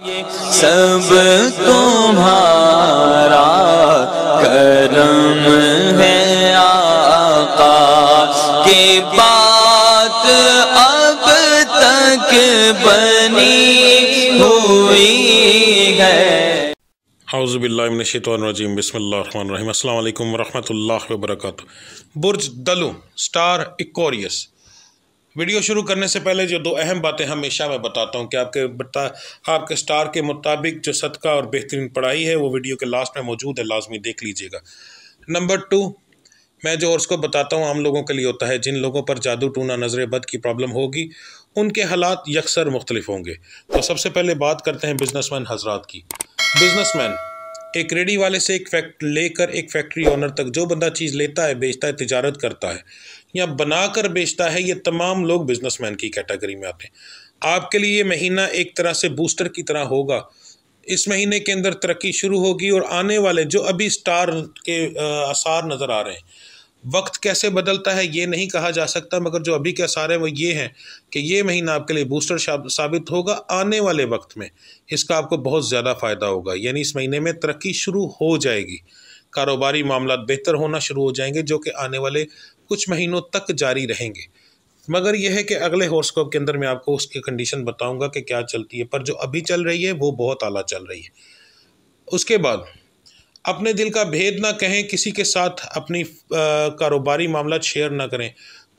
सब तुम्हारा करम है आका के बात अब तक बनी हुई है हाउज़बिल्लाशतरजीम बसमीम अल्लाम वरहमल वर्क बुर्ज दलू स्टार इकोरियस वीडियो शुरू करने से पहले जो दो अहम बातें हमेशा मैं बताता हूँ कि आपके बता आपके स्टार के मुताबिक जो सदका और बेहतरीन पढ़ाई है वो वीडियो के लास्ट में मौजूद है लाजमी देख लीजिएगा नंबर टू मैं जो और उसको बताता हूँ आम लोगों के लिए होता है जिन लोगों पर जादू टूना नज़र बद की प्रॉब्लम होगी उनके हालात यकसर मुख्तलिफ होंगे तो सबसे पहले बात करते हैं बिजनेसमैन हजरात की बिजनेसमैन एक रेडी वाले से एक फैक्ट लेकर एक फैक्ट्री ओनर तक जो बंदा चीज़ लेता है बेचता है तजारत करता है या बनाकर बेचता है ये तमाम लोग बिजनेसमैन की कैटेगरी में आते हैं आपके लिए ये महीना एक तरह से बूस्टर की तरह होगा इस महीने के अंदर तरक्की शुरू होगी और आने वाले जो अभी स्टार के आसार नज़र आ रहे हैं वक्त कैसे बदलता है ये नहीं कहा जा सकता मगर जो अभी के आसार हैं वो ये हैं कि ये महीना आपके लिए बूस्टर साबित होगा आने वाले वक्त में इसका आपको बहुत ज़्यादा फ़ायदा होगा यानी इस महीने में तरक्की शुरू हो जाएगी कारोबारी मामला बेहतर होना शुरू हो जाएंगे जो कि आने वाले कुछ महीनों तक जारी रहेंगे मगर यह है कि अगले हॉर्स्कोप के अंदर मैं आपको उसकी कंडीशन बताऊँगा कि क्या चलती है पर जो अभी चल रही है वो बहुत आला चल रही है उसके बाद अपने दिल का भेद ना कहें किसी के साथ अपनी कारोबारी मामला शेयर ना करें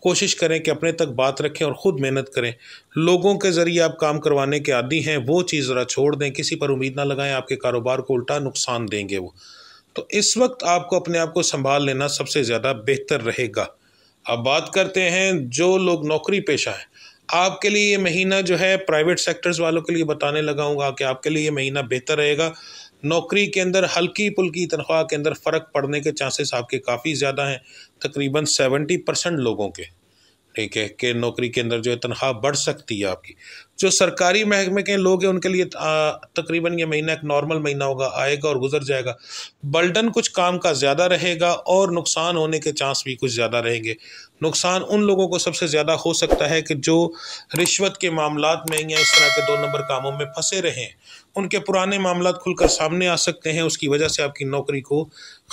कोशिश करें कि अपने तक बात रखें और ख़ुद मेहनत करें लोगों के ज़रिए आप काम करवाने के आदि हैं वो चीज़ ज़रा छोड़ दें किसी पर उम्मीद ना लगाएं आपके कारोबार को उल्टा नुकसान देंगे वो तो इस वक्त आपको अपने आप को संभाल लेना सबसे ज़्यादा बेहतर रहेगा अब बात करते हैं जो लोग नौकरी पेशा हैं आपके लिए ये महीना जो है प्राइवेट सेक्टर्स वालों के लिए बताने लगा कि आपके लिए ये महीना बेहतर रहेगा नौकरी के अंदर हल्की पुल्की तनख्वाह के अंदर फ़र्क पड़ने के चांसेस आपके काफ़ी ज़्यादा हैं तकरीबन सेवेंटी परसेंट लोगों के ठीक है कि नौकरी के अंदर जो है तनख्वाह बढ़ सकती है आपकी जो सरकारी महकमे के लोग हैं उनके लिए तकरीबन ये महीना एक नॉर्मल महीना होगा आएगा और गुजर जाएगा बल्डन कुछ काम का ज़्यादा रहेगा और नुकसान होने के चांस भी कुछ ज़्यादा रहेंगे नुकसान उन लोगों को सबसे ज़्यादा हो सकता है कि जो रिश्वत के मामला में या इस तरह के दो नंबर कामों में फंसे रहें उनके पुराने मामला खुलकर सामने आ सकते हैं उसकी वजह से आपकी नौकरी को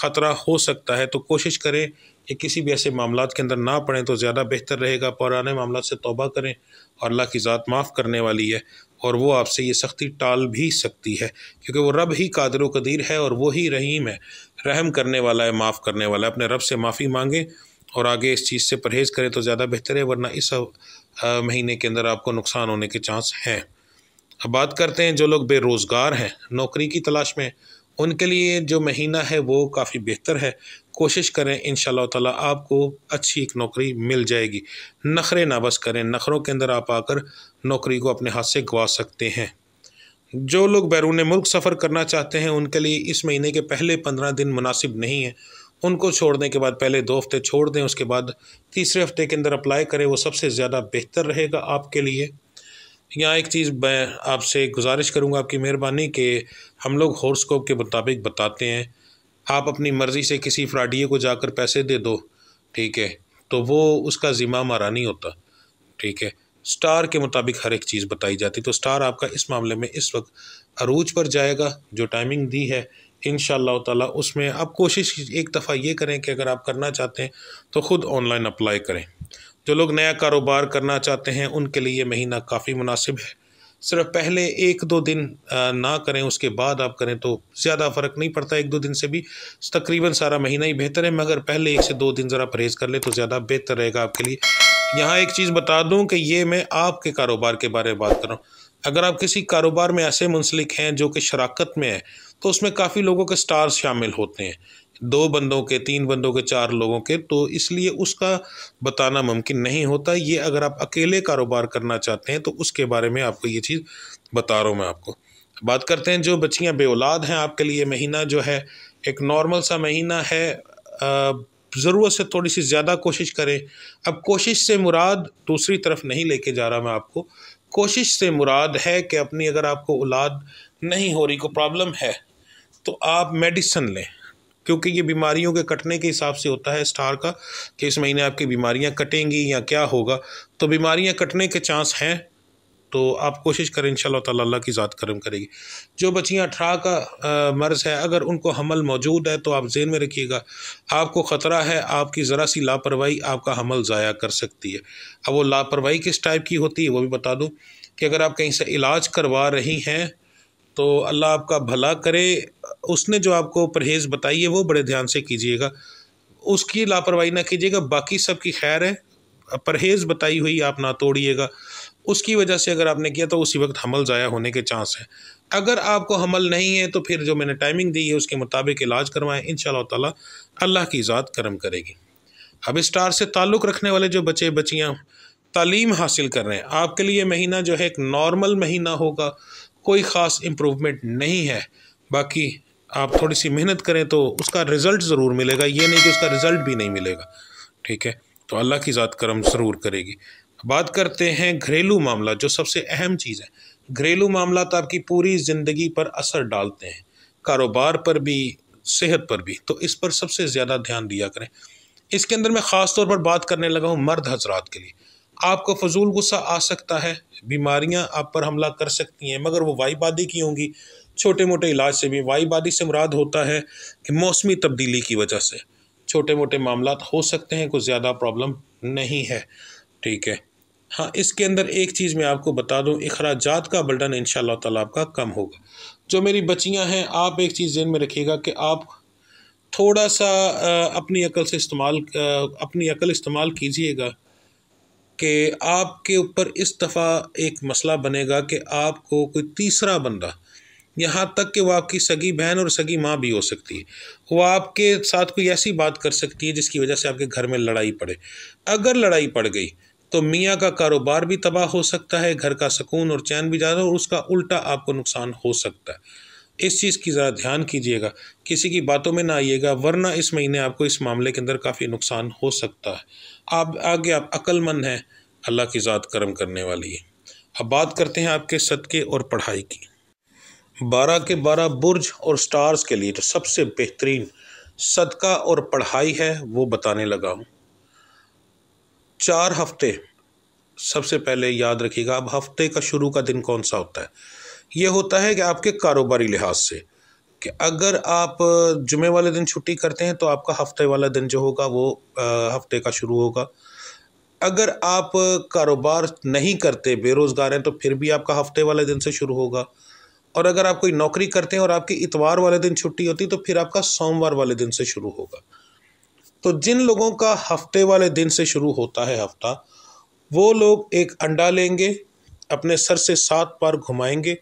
ख़तरा हो सकता है तो कोशिश करें कि किसी भी ऐसे मामला के अंदर ना पड़ें तो ज़्यादा बेहतर रहेगा पुराने मामला से तोबा करें और अल्लाह की ज़ात माफ़ करने वाली है और वो आपसे ये सख्ती टाल भी सकती है क्योंकि वो रब ही कादर कदीर है और वो ही रहीम है रहम करने वाला है माफ़ करने वाला है अपने रब से माफ़ी मांगें और आगे इस चीज़ से परहेज़ करें तो ज़्यादा बेहतर है वरना इस महीने के अंदर आपको नुकसान होने के चांस हैं अब बात करते हैं जो लोग बेरोज़गार हैं नौकरी की तलाश में उनके लिए जो महीना है वो काफ़ी बेहतर है कोशिश करें इन ताला आपको अच्छी एक नौकरी मिल जाएगी नखरे ना बस करें नखरों के अंदर आप आकर नौकरी को अपने हाथ से गवा सकते हैं जो लोग बैरून मुल्क सफ़र करना चाहते हैं उनके लिए इस महीने के पहले पंद्रह दिन मुनासिब नहीं है उनको छोड़ने के बाद पहले दो हफ्ते छोड़ दें उसके बाद तीसरे हफ्ते के अंदर अप्लाई करें वो सबसे ज़्यादा बेहतर रहेगा आपके लिए यहाँ एक चीज़ मैं आपसे गुजारिश करूँगा आपकी मेहरबानी के हम लोग हॉर्स्कोप के मुताबिक बताते हैं आप अपनी मर्ज़ी से किसी फ्राडिए को जाकर पैसे दे दो ठीक है तो वो उसका ज़िम्मा मारा नहीं होता ठीक है स्टार के मुताबिक हर एक चीज़ बताई जाती तो स्टार आपका इस मामले में इस वक्त अरूज पर जाएगा जो टाइमिंग दी है इन ताला उसमें आप कोशिश एक दफ़ा ये करें कि अगर आप करना चाहते हैं तो ख़ुद ऑनलाइन अप्लाई करें जो लोग नया कारोबार करना चाहते हैं उनके लिए ये महीना काफ़ी मुनासिब है सिर्फ पहले एक दो दिन ना करें उसके बाद आप करें तो ज़्यादा फ़र्क नहीं पड़ता एक दो दिन से भी तकरीबन सारा महीना ही बेहतर है मगर पहले एक से दो दिन ज़रा परहेज़ कर ले तो ज़्यादा बेहतर रहेगा आपके लिए यहाँ एक चीज़ बता दूँ कि ये मैं आपके कारोबार के बारे में बात कर रहा हूँ अगर आप किसी कारोबार में ऐसे मुंसलिक हैं जो कि शराकत में है तो उसमें काफ़ी लोगों के स्टार्स शामिल होते हैं दो बंदों के तीन बंदों के चार लोगों के तो इसलिए उसका बताना मुमकिन नहीं होता ये अगर आप अकेले कारोबार करना चाहते हैं तो उसके बारे में आपको ये चीज़ बता रहा हूँ मैं आपको बात करते हैं जो बच्चियाँ बेऔलाद हैं आपके लिए महीना जो है एक नॉर्मल सा महीना है ज़रूरत से थोड़ी सी ज़्यादा कोशिश करें अब कोशिश से मुराद दूसरी तरफ नहीं लेके जा रहा मैं आपको कोशिश से मुराद है कि अपनी अगर आपको औलाद नहीं हो रही को प्रॉब्लम है तो आप मेडिसन लें क्योंकि ये बीमारियों के कटने के हिसाब से होता है स्टार का कि इस महीने आपकी बीमारियां कटेंगी या क्या होगा तो बीमारियां कटने के चांस हैं तो आप कोशिश करें इन ताला की ज़ात करम करेगी जो बच्चियाँ अठारह का मर्ज़ है अगर उनको हमल मौजूद है तो आप जेन में रखिएगा आपको ख़तरा है आपकी ज़रा सी लापरवाही आपका हमल ज़ाया कर सकती है अब वो लापरवाही किस टाइप की होती है वो भी बता दूँ कि अगर आप कहीं से इलाज करवा रही हैं तो अल्लाह आपका भला करे उसने जो आपको परहेज़ बताई है वो बड़े ध्यान से कीजिएगा उसकी लापरवाही ना कीजिएगा बाकी सबकी खैर है परहेज़ बताई हुई आप ना तोड़िएगा उसकी वजह से अगर आपने किया तो उसी वक्त हमल ज़ाया होने के चांस हैं अगर आपको हमल नहीं है तो फिर जो मैंने टाइमिंग दी है उसके मुताबिक इलाज करवाएं इन ताला अल्लाह की ज़ात करम करेगी अब स्टार से ताल्लुक़ रखने वाले जो बच्चे बच्चियाँ तालीम हासिल कर रहे हैं आपके लिए महीना जो है एक नॉर्मल महीना होगा कोई ख़ास इम्प्रूवमेंट नहीं है बाकी आप थोड़ी सी मेहनत करें तो उसका रिज़ल्ट ज़रूर मिलेगा ये नहीं कि उसका रिज़ल्ट भी नहीं मिलेगा ठीक है तो अल्लाह की ज़ात करम ज़रूर करेगी बात करते हैं घरेलू मामला जो सबसे अहम चीज़ है घरेलू मामला तो आपकी पूरी ज़िंदगी पर असर डालते हैं कारोबार पर भी सेहत पर भी तो इस पर सबसे ज़्यादा ध्यान दिया करें इसके अंदर मैं ख़ास तौर पर बात करने लगा हूँ मर्द हजरात के लिए आपको फजूल गुस्सा आ सकता है बीमारियाँ आप पर हमला कर सकती हैं मगर वो वाइबादी की होंगी छोटे मोटे इलाज से भी वाईबादी से मुराद होता है कि मौसमी तब्दीली की वजह से छोटे मोटे मामला हो सकते हैं कुछ ज़्यादा प्रॉब्लम नहीं है ठीक है हाँ इसके अंदर एक चीज़ मैं आपको बता दूँ अखराज का बर्डन इन ताला आपका कम होगा जो मेरी बचियाँ हैं आप एक चीज़ जहन में रखिएगा कि आप थोड़ा सा अपनी अकल से इस्तेमाल अपनी अकल इस्तेमाल कीजिएगा कि आपके ऊपर इस दफ़ा एक मसला बनेगा कि आपको कोई तीसरा बंदा यहाँ तक कि वो आपकी सगी बहन और सगी माँ भी हो सकती है वो आपके साथ कोई ऐसी बात कर सकती है जिसकी वजह से आपके घर में लड़ाई पड़े अगर लड़ाई पड़ गई तो मियाँ का कारोबार भी तबाह हो सकता है घर का सुकून और चैन भी ज़्यादा और उसका उल्टा आपको नुकसान हो सकता है इस चीज़ की ज़रा ध्यान कीजिएगा किसी की बातों में ना आइएगा वरना इस महीने आपको इस मामले के अंदर काफ़ी नुकसान हो सकता है आप आगे आप अक्लमंद हैं अल्लाह की ज़ात कर्म करने वाली है अब बात करते हैं आपके सदक़े और पढ़ाई की बारह के बारह बुर्ज और स्टार्स के लिए जो तो सबसे बेहतरीन सदका और पढ़ाई है वो बताने लगा हूँ चार हफ्ते सबसे पहले याद रखिएगा अब हफ्ते का शुरू का दिन कौन सा होता है ये होता है कि आपके कारोबारी लिहाज से कि अगर आप जुमे वाले दिन छुट्टी करते हैं तो आपका हफ्ते वाला दिन जो होगा वो हफ्ते का शुरू होगा अगर आप कारोबार नहीं करते बेरोज़गार हैं तो फिर भी आपका हफ्ते वाले दिन से शुरू होगा और अगर आप कोई नौकरी करते हैं और आपकी इतवार वाले दिन छुट्टी होती तो फिर आपका सोमवार वाले दिन से शुरू होगा तो जिन लोगों का हफ्ते वाले दिन से शुरू होता है हफ्ता वो लोग एक अंडा लेंगे अपने सर से सात बार घुमाएंगे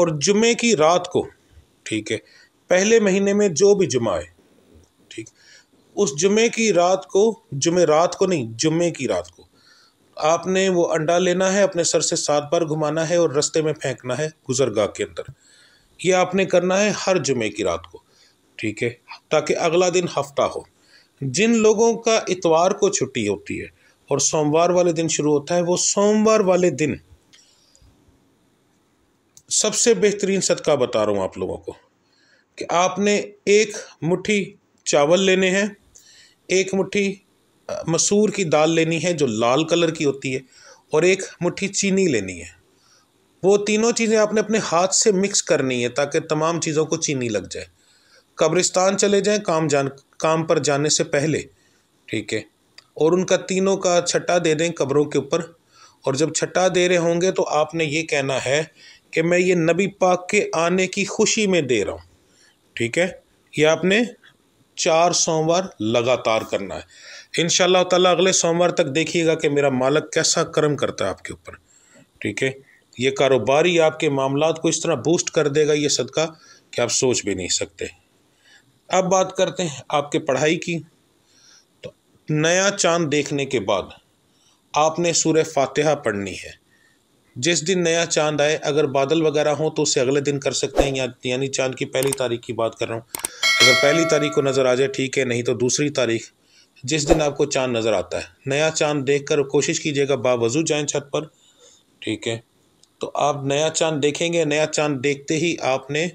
और जुमे की रात को ठीक है पहले महीने में जो भी जुमा है ठीक उस जुमे की रात को जुमे रात को नहीं जुमे की रात को आपने वो अंडा लेना है अपने सर से सात बार घुमाना है और रस्ते में फेंकना है गुजरगाह के अंदर ये आपने करना है हर जुमे की रात को ठीक है ताकि अगला दिन हफ्ता हो जिन लोगों का इतवार को छुट्टी होती है और सोमवार वाले दिन शुरू होता है वो सोमवार वाले दिन सबसे बेहतरीन सदका बता रहा हूँ आप लोगों को कि आपने एक मुट्ठी चावल लेने हैं एक मुट्ठी मसूर की दाल लेनी है जो लाल कलर की होती है और एक मुट्ठी चीनी लेनी है वो तीनों चीज़ें आपने अपने हाथ से मिक्स करनी है ताकि तमाम चीज़ों को चीनी लग जाए कब्रिस्तान चले जाएं काम जान काम पर जाने से पहले ठीक है और उनका तीनों का छट्टा दे दें कब्रों के ऊपर और जब छट्टा दे रहे होंगे तो आपने ये कहना है कि मैं ये नबी पाक के आने की खुशी में दे रहा हूँ ठीक है ये आपने चार सोमवार लगातार करना है इन ताला अगले सोमवार तक देखिएगा कि मेरा मालक कैसा कर्म करता है आपके ऊपर ठीक है ये कारोबारी आपके मामला को इस तरह बूस्ट कर देगा ये सदका कि आप सोच भी नहीं सकते अब बात करते हैं आपके पढ़ाई की तो नया चांद देखने के बाद आपने सूर्य फातिहा पढ़नी है जिस दिन नया चांद आए अगर बादल वगैरह हो तो उसे अगले दिन कर सकते हैं या यानी चांद की पहली तारीख की बात कर रहा हूँ अगर पहली तारीख को नज़र आ जाए ठीक है नहीं तो दूसरी तारीख जिस दिन आपको चांद नज़र आता है नया चांद देखकर कोशिश कीजिएगा बावजूद जाए छत पर ठीक है तो आप नया चांद देखेंगे नया चांद देखते ही आपने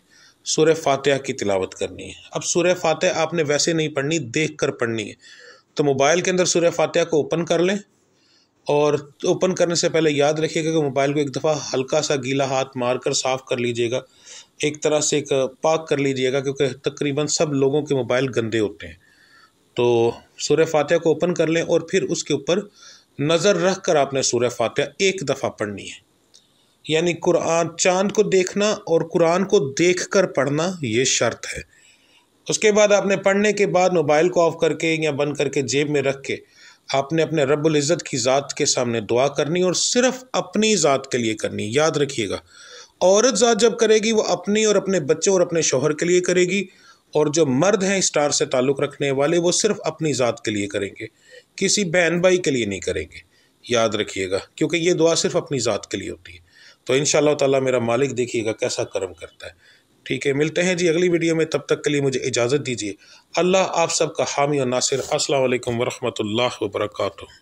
सूर्य फातह की तिलावत करनी है अब सूर्य फातह आपने वैसे नहीं पढ़नी देख कर पढ़नी है तो मोबाइल के अंदर सूर्य फातह को ओपन कर लें और ओपन करने से पहले याद रखिएगा कि मोबाइल को एक दफ़ा हल्का सा गीला हाथ मार कर साफ़ कर लीजिएगा एक तरह से एक पाक कर लीजिएगा क्योंकि तकरीबन सब लोगों के मोबाइल गंदे होते हैं तो सूर्य फातह को ओपन कर लें और फिर उसके ऊपर नज़र रख कर आपने सूर्य फातह एक दफ़ा पढ़नी है यानी कुरान चांद को देखना और कुरान को देख कर पढ़ना ये शर्त है उसके बाद आपने पढ़ने के बाद मोबाइल को ऑफ़ करके या बंद करके जेब में रख के आपने अपने रब्बुल इज़्ज़त की ज़ात के सामने दुआ करनी और सिर्फ अपनी ज़ात के लिए करनी याद रखिएगा औरत ज़ात जब करेगी वो अपनी और अपने बच्चों और अपने शोहर के लिए करेगी और जो मर्द हैं स्टार से ताल्लुक़ रखने वाले वो सिर्फ अपनी ज़ात के लिए करेंगे किसी बहन भाई के लिए नहीं करेंगे याद रखिएगा क्योंकि ये दुआ सिर्फ अपनी ज़ात के लिए होती है तो इन ताला मेरा मालिक देखिएगा कैसा कर्म करता है ठीक है मिलते हैं जी अगली वीडियो में तब तक के लिए मुझे इजाज़त दीजिए अल्लाह आप सबका हामी और नासिर असल वालेकुम वरहमतुल्लाह